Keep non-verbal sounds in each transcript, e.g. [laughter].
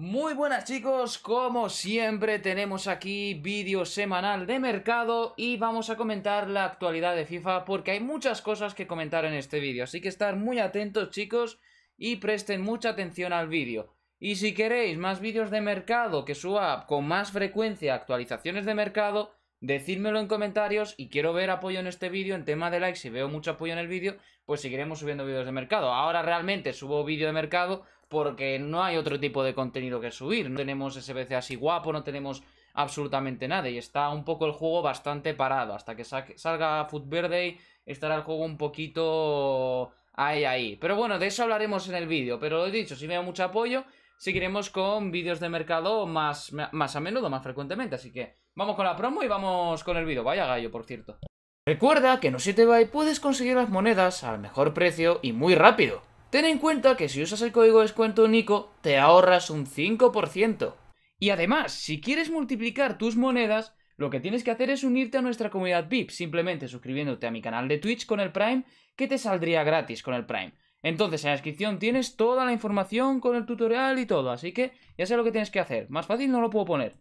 Muy buenas chicos, como siempre tenemos aquí vídeo semanal de mercado y vamos a comentar la actualidad de FIFA porque hay muchas cosas que comentar en este vídeo, así que estar muy atentos chicos y presten mucha atención al vídeo. Y si queréis más vídeos de mercado que suba con más frecuencia actualizaciones de mercado, decídmelo en comentarios y quiero ver apoyo en este vídeo, en tema de likes, si veo mucho apoyo en el vídeo, pues seguiremos subiendo vídeos de mercado. Ahora realmente subo vídeo de mercado porque no hay otro tipo de contenido que subir. No tenemos SBC así guapo, no tenemos absolutamente nada. Y está un poco el juego bastante parado. Hasta que salga Food Verde estará el juego un poquito ahí, ahí. Pero bueno, de eso hablaremos en el vídeo. Pero lo he dicho, si me da mucho apoyo, seguiremos con vídeos de mercado más, más a menudo, más frecuentemente. Así que vamos con la promo y vamos con el vídeo. Vaya gallo, por cierto. Recuerda que no en 7 puedes conseguir las monedas al mejor precio y muy rápido. Ten en cuenta que si usas el código descuento Nico, te ahorras un 5%. Y además, si quieres multiplicar tus monedas, lo que tienes que hacer es unirte a nuestra comunidad VIP, simplemente suscribiéndote a mi canal de Twitch con el Prime, que te saldría gratis con el Prime. Entonces, en la descripción tienes toda la información con el tutorial y todo, así que ya sé lo que tienes que hacer. Más fácil no lo puedo poner.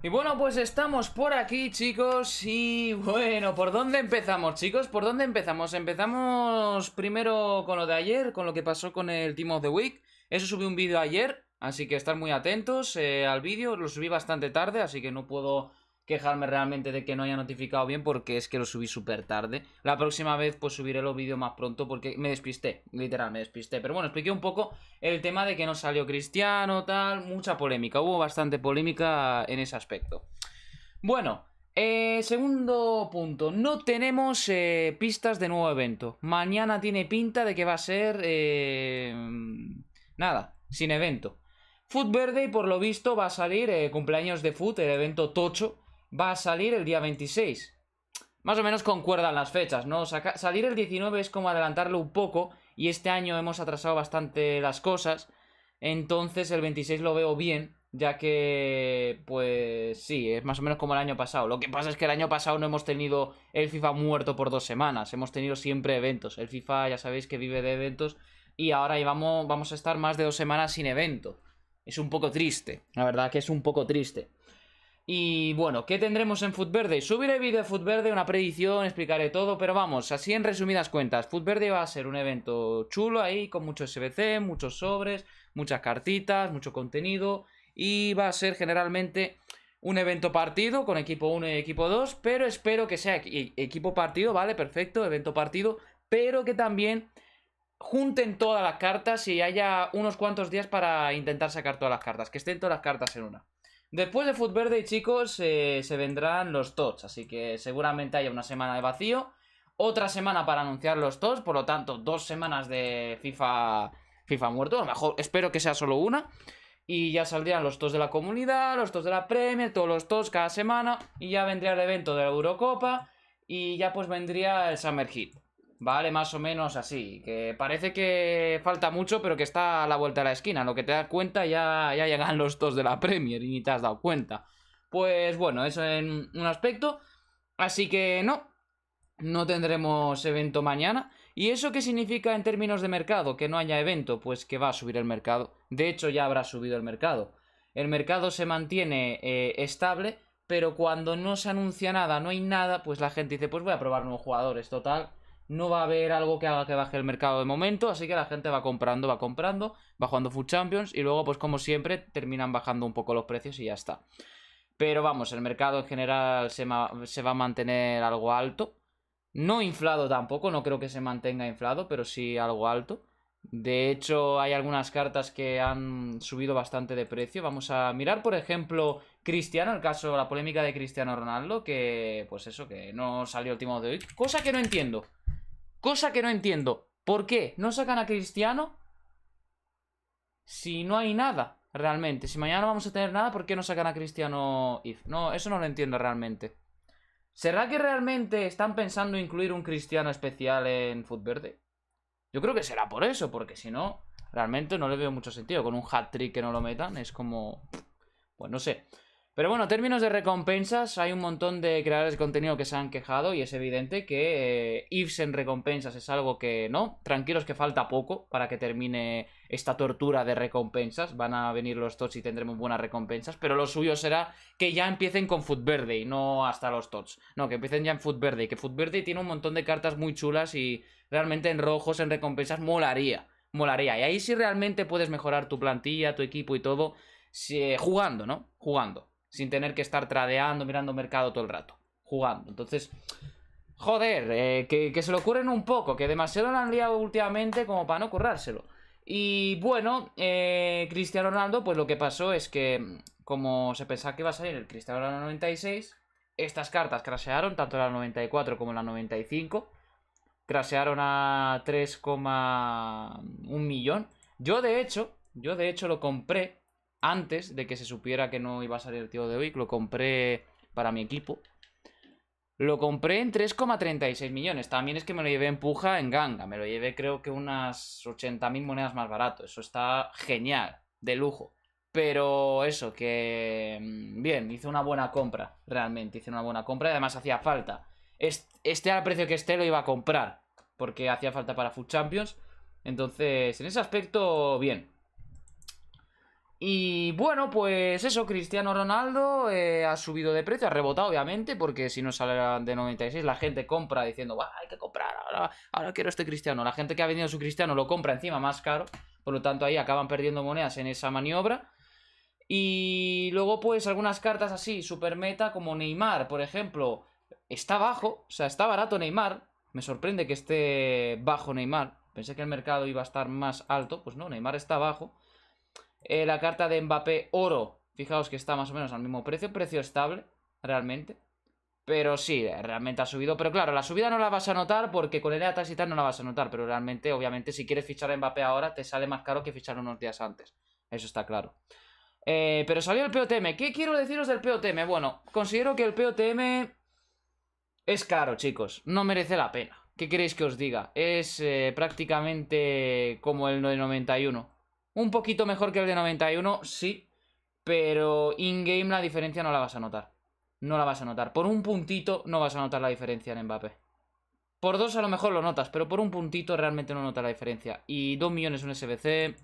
Y bueno, pues estamos por aquí, chicos. Y bueno, ¿por dónde empezamos, chicos? ¿Por dónde empezamos? Empezamos primero con lo de ayer, con lo que pasó con el Team of the Week. Eso subí un vídeo ayer, así que estar muy atentos eh, al vídeo. Lo subí bastante tarde, así que no puedo quejarme realmente de que no haya notificado bien porque es que lo subí súper tarde. La próxima vez pues subiré los vídeos más pronto porque me despisté, literal, me despisté. Pero bueno, expliqué un poco el tema de que no salió Cristiano, tal, mucha polémica, hubo bastante polémica en ese aspecto. Bueno, eh, segundo punto, no tenemos eh, pistas de nuevo evento. Mañana tiene pinta de que va a ser... Eh, nada, sin evento. Food Verde, por lo visto, va a salir cumpleaños de Food, el evento tocho va a salir el día 26. Más o menos concuerdan las fechas, ¿no? salir el 19 es como adelantarlo un poco y este año hemos atrasado bastante las cosas. Entonces el 26 lo veo bien, ya que, pues sí, es más o menos como el año pasado. Lo que pasa es que el año pasado no hemos tenido el FIFA muerto por dos semanas, hemos tenido siempre eventos. El FIFA ya sabéis que vive de eventos y ahora vamos a estar más de dos semanas sin evento. Es un poco triste, la verdad que es un poco triste. Y bueno, ¿qué tendremos en Verde Subiré vídeo de Verde una predicción, explicaré todo, pero vamos, así en resumidas cuentas, Verde va a ser un evento chulo ahí, con mucho SBC, muchos sobres, muchas cartitas, mucho contenido, y va a ser generalmente un evento partido con equipo 1 y equipo 2, pero espero que sea equipo partido, vale, perfecto, evento partido, pero que también junten todas las cartas y haya unos cuantos días para intentar sacar todas las cartas, que estén todas las cartas en una. Después de Foot Verde, chicos, eh, se vendrán los TOTS, así que seguramente haya una semana de vacío, otra semana para anunciar los TOTS, por lo tanto, dos semanas de FIFA, FIFA muerto, a lo mejor espero que sea solo una, y ya saldrían los TOTS de la comunidad, los TOTS de la Premier, todos los TOTS cada semana, y ya vendría el evento de la Eurocopa, y ya pues vendría el Summer Heat. Vale, más o menos así. Que parece que falta mucho, pero que está a la vuelta de la esquina. Lo que te das cuenta ya, ya llegan los dos de la Premier y ni te has dado cuenta. Pues bueno, eso en un aspecto. Así que no, no tendremos evento mañana. ¿Y eso qué significa en términos de mercado? Que no haya evento, pues que va a subir el mercado. De hecho, ya habrá subido el mercado. El mercado se mantiene eh, estable, pero cuando no se anuncia nada, no hay nada, pues la gente dice, pues voy a probar nuevos jugadores, total no va a haber algo que haga que baje el mercado de momento, así que la gente va comprando, va comprando, va jugando Food Champions y luego, pues como siempre, terminan bajando un poco los precios y ya está. Pero vamos, el mercado en general se, va a mantener algo alto. No inflado tampoco, no creo que se mantenga inflado, pero sí algo alto. De hecho, hay algunas cartas que han subido bastante de precio. Vamos a mirar, por ejemplo, Cristiano, el caso, la polémica de Cristiano Ronaldo, que pues eso, que no salió el último de hoy. Cosa que no entiendo. Cosa que no entiendo. ¿Por qué no sacan a Cristiano si no hay nada realmente? Si mañana no vamos a tener nada, ¿por qué no sacan a Cristiano No, eso no lo entiendo realmente. ¿Será que realmente están pensando incluir un Cristiano especial en Foot Verde? Yo creo que será por eso, porque si no, realmente no le veo mucho sentido. Con un hat-trick que no lo metan es como... Pues no sé. Pero bueno, términos de recompensas, hay un montón de creadores de contenido que se han quejado y es evidente que IFS eh, en recompensas es algo que no. Tranquilos que falta poco para que termine esta tortura de recompensas. Van a venir los TOTS y tendremos buenas recompensas, pero lo suyo será que ya empiecen con Food Verde y no hasta los TOTS. No, que empiecen ya en Food Verde que Food Verde tiene un montón de cartas muy chulas y realmente en rojos, en recompensas, molaría. Molaría. Y ahí sí realmente puedes mejorar tu plantilla, tu equipo y todo, eh, jugando, ¿no? Jugando sin tener que estar tradeando, mirando mercado todo el rato, jugando. Entonces, joder, eh, que, se lo ocurren un poco, que demasiado lo han liado últimamente como para no currárselo. Y bueno, eh, Cristiano Ronaldo, pues lo que pasó es que, como se pensaba que iba a salir el Cristiano Ronaldo 96, estas cartas crashearon, tanto la 94 como la 95. Crasearon a 3,1 millón. Yo de hecho, yo de hecho lo compré antes de que se supiera que no iba a salir el tío de hoy, lo compré para mi equipo. Lo compré en 3,36 millones. También es que me lo llevé en puja en ganga. Me lo llevé creo que unas 80.000 monedas más barato. Eso está genial, de lujo. Pero eso, que... Mm, bien, hice una buena compra, realmente. Hice una buena compra y además hacía falta. Este al precio que esté lo iba a comprar. Porque hacía falta para Food Champions. Entonces, en ese aspecto, bien. Y bueno, pues eso, Cristiano Ronaldo eh, ha subido de precio, ha rebotado obviamente, porque si no sale de 96 la gente compra diciendo, hay que comprar, ahora, ahora quiero este Cristiano. La gente que ha vendido su Cristiano lo compra encima más caro, por lo tanto ahí acaban perdiendo monedas en esa maniobra. Y luego pues algunas cartas así, super meta, como Neymar, por ejemplo, está bajo, o sea, está barato Neymar, me sorprende que esté bajo Neymar, pensé que el mercado iba a estar más alto, pues no, Neymar está bajo. Eh, la carta de Mbappé Oro, fijaos que está más o menos al mismo precio, precio estable, realmente. Pero sí, eh, realmente ha subido. Pero claro, la subida no la vas a notar porque con el EATAS y tal no la vas a notar. Pero realmente, obviamente, si quieres fichar a Mbappé ahora, te sale más caro que fichar unos días antes. Eso está claro. Eh, pero salió el POTM. ¿Qué quiero deciros del POTM? Bueno, considero que el POTM es caro, chicos. No merece la pena. ¿Qué queréis que os diga? Es prácticamente como el 91. Un poquito mejor que el de 91, sí. Pero in-game la diferencia no la vas a notar. No la vas a notar. Por un puntito no vas a notar la diferencia en Mbappé. Por dos a lo mejor lo notas, pero por un puntito realmente no notas la diferencia. Y 2 millones un SBC...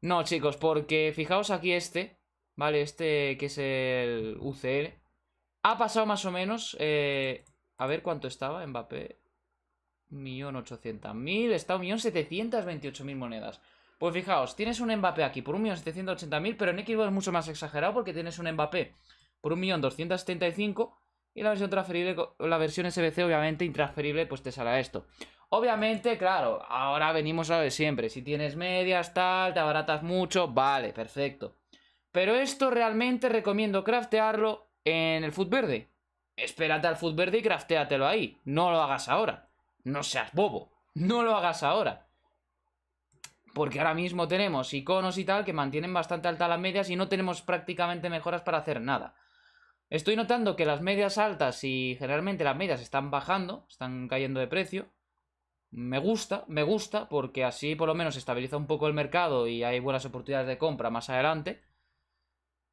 No, chicos, porque fijaos aquí este, ¿vale? Este que es el UCL. Ha pasado más o menos... Eh, a ver cuánto estaba Mbappé. 1.800.000, está 1.728.000 monedas. Pues fijaos, tienes un Mbappé aquí por 1.780.000, pero en Xbox es mucho más exagerado porque tienes un Mbappé por 1.275.000 y la versión transferible, la versión SBC obviamente intransferible, pues te sale esto. Obviamente, claro, ahora venimos a lo de siempre. Si tienes medias, tal, te abaratas mucho, vale, perfecto. Pero esto realmente recomiendo craftearlo en el Food Verde. Espérate al Food Verde y craftéatelo ahí. No lo hagas ahora. No seas bobo. No lo hagas ahora. Porque ahora mismo tenemos iconos y tal que mantienen bastante alta las medias y no tenemos prácticamente mejoras para hacer nada. Estoy notando que las medias altas y generalmente las medias están bajando, están cayendo de precio. Me gusta, me gusta, porque así por lo menos estabiliza un poco el mercado y hay buenas oportunidades de compra más adelante.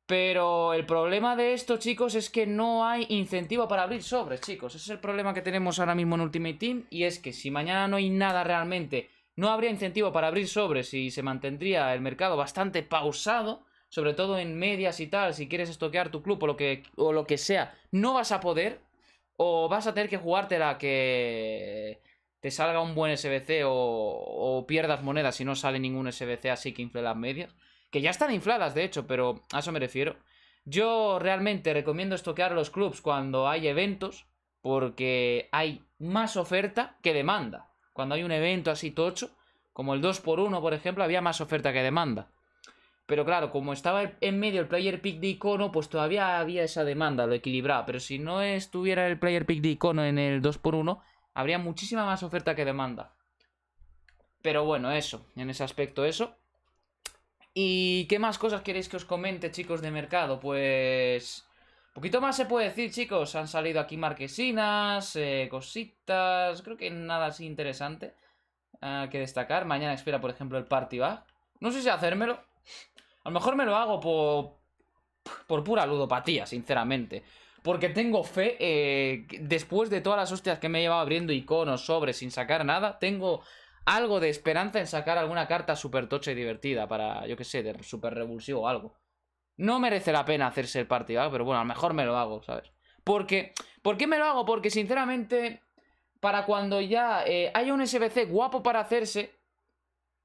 Pero el problema de esto, chicos, es que no hay incentivo para abrir sobres, chicos. Ese es el problema que tenemos ahora mismo en Ultimate Team. Y es que si mañana no hay nada realmente no habría incentivo para abrir sobres y se mantendría el mercado bastante pausado, sobre todo en medias y tal, si quieres estoquear tu club o lo que, lo que sea, no vas a poder o vas a tener que jugártela que te salga un buen SBC o, pierdas monedas si no sale ningún SBC así que infle las medias, que ya están infladas de hecho, pero a eso me refiero. Yo realmente recomiendo estoquear los clubs cuando hay eventos, porque hay más oferta que demanda cuando hay un evento así tocho, como el 2x1, por ejemplo, había más oferta que demanda. Pero claro, como estaba en medio el player pick de icono, pues todavía había esa demanda, lo equilibraba. Pero si no estuviera el player pick de icono en el 2x1, habría muchísima más oferta que demanda. Pero bueno, eso, en ese aspecto eso. ¿Y qué más cosas queréis que os comente, chicos de mercado? Pues Poquito más se puede decir, chicos. Han salido aquí marquesinas, eh, cositas... Creo que nada así interesante eh, que destacar. Mañana espera, por ejemplo, el party ¿va? No sé si hacérmelo. A lo mejor me lo hago por... Por pura ludopatía, sinceramente. Porque tengo fe, eh, después de todas las hostias que me he llevado abriendo iconos, sobres, sin sacar nada, tengo algo de esperanza en sacar alguna carta super tocha y divertida para, yo qué sé, de super revulsivo o algo. No merece la pena hacerse el partido, pero bueno, a lo mejor me lo hago, ¿sabes? Porque, ¿Por qué me lo hago? Porque sinceramente, para cuando ya eh, haya un SBC guapo para hacerse,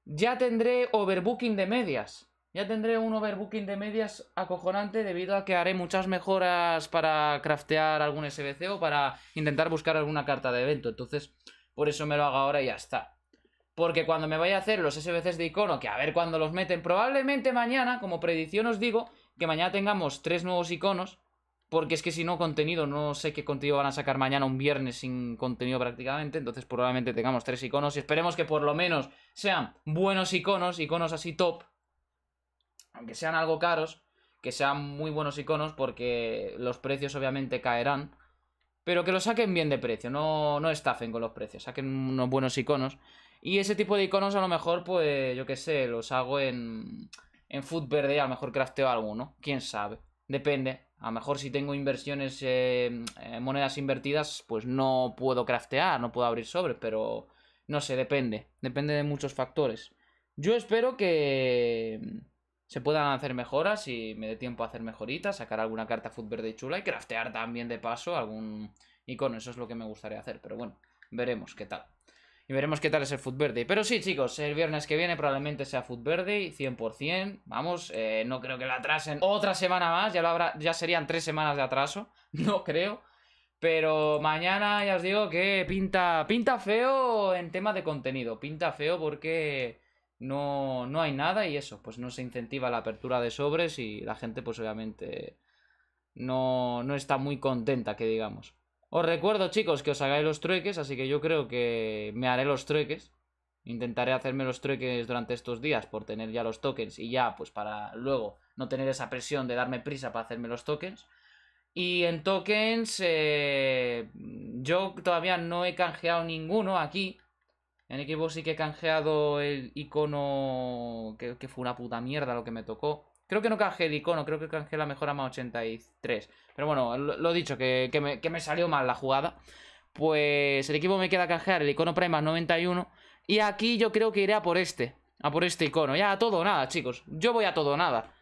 ya tendré overbooking de medias. Ya tendré un overbooking de medias acojonante debido a que haré muchas mejoras para craftear algún SBC o para intentar buscar alguna carta de evento. Entonces, por eso me lo hago ahora y ya está. Porque cuando me vaya a hacer los SBCs de icono, que a ver cuándo los meten, probablemente mañana, como predicción os digo, que mañana tengamos tres nuevos iconos, porque es que si no, contenido, no sé qué contenido van a sacar mañana un viernes sin contenido prácticamente, entonces probablemente tengamos tres iconos y esperemos que por lo menos sean buenos iconos, iconos así top, aunque sean algo caros, que sean muy buenos iconos porque los precios obviamente caerán. Pero que los saquen bien de precio, no, no estafen con los precios, saquen unos buenos iconos. Y ese tipo de iconos a lo mejor, pues, yo qué sé, los hago en en Food Verde a lo mejor crafteo alguno, quién sabe, depende. A lo mejor si tengo inversiones, eh, eh, monedas invertidas, pues no puedo craftear, no puedo abrir sobres, pero no sé, depende, depende de muchos factores. Yo espero que se puedan hacer mejoras y me dé tiempo a hacer mejoritas, sacar alguna carta Food Verde chula y craftear también de paso algún icono, eso es lo que me gustaría hacer, pero bueno, veremos qué tal y veremos qué tal es el Food Verde. Pero sí, chicos, el viernes que viene probablemente sea Food Verde, 100%. Vamos, eh, no creo que lo atrasen otra semana más, ya, habrá, ya serían tres semanas de atraso, [laughs] no creo. Pero mañana ya os digo que pinta, pinta feo en tema de contenido, pinta feo porque no, hay nada y eso, pues no se incentiva la apertura de sobres y la gente pues obviamente no, no está muy contenta, que digamos. Os recuerdo, chicos, que os hagáis los trueques, así que yo creo que me haré los trueques. Intentaré hacerme los trueques durante estos días por tener ya los tokens y ya, pues para luego no tener esa presión de darme prisa para hacerme los tokens. Y en tokens, eh, yo todavía no he canjeado ninguno aquí. En equipo sí que he canjeado el icono que, que fue una puta mierda lo que me tocó. Creo que no canje el icono, creo que canje la mejora más 83. Pero bueno, lo, he dicho, que, me, salió mal la jugada. Pues el equipo me queda canjear el icono Prime 91. Y aquí yo creo que iré a por este. A por este icono. Ya, a todo nada, chicos. Yo voy a todo nada.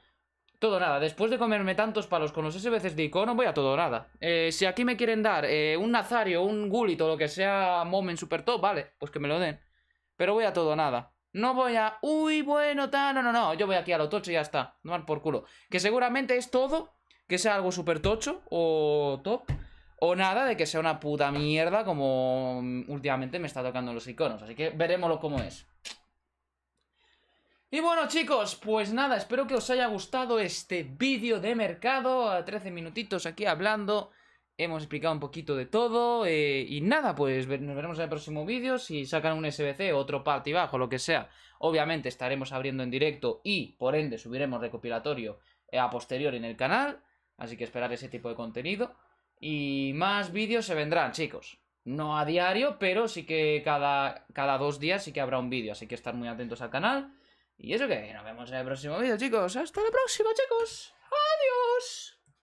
Todo nada. Después de comerme tantos palos con los SBCs de icono, voy a todo nada. Eh, si aquí me quieren dar eh, un Nazario, un Gulit o lo que sea, Moment Super Top, vale, pues que me lo den. Pero voy a todo nada. No voy a, uy, bueno, tal, no, no, no, yo voy aquí a lo tocho y ya está, no van por culo. Que seguramente es todo, que sea algo súper tocho o top, o nada de que sea una puta mierda como mm, últimamente me está tocando los iconos, así que verémoslo cómo es. Y bueno chicos, pues nada, espero que os haya gustado este vídeo de mercado, 13 minutitos aquí hablando Hemos explicado un poquito de todo eh, y nada, pues nos veremos en el próximo vídeo. Si sacan un SBC, otro party bajo, lo que sea, obviamente estaremos abriendo en directo y por ende subiremos recopilatorio eh, a posterior en el canal. Así que esperar ese tipo de contenido. Y más vídeos se vendrán, chicos. No a diario, pero sí que cada, cada dos días sí que habrá un vídeo. Así que estar muy atentos al canal. Y eso que nos vemos en el próximo vídeo, chicos. Hasta la próxima, chicos. Adiós.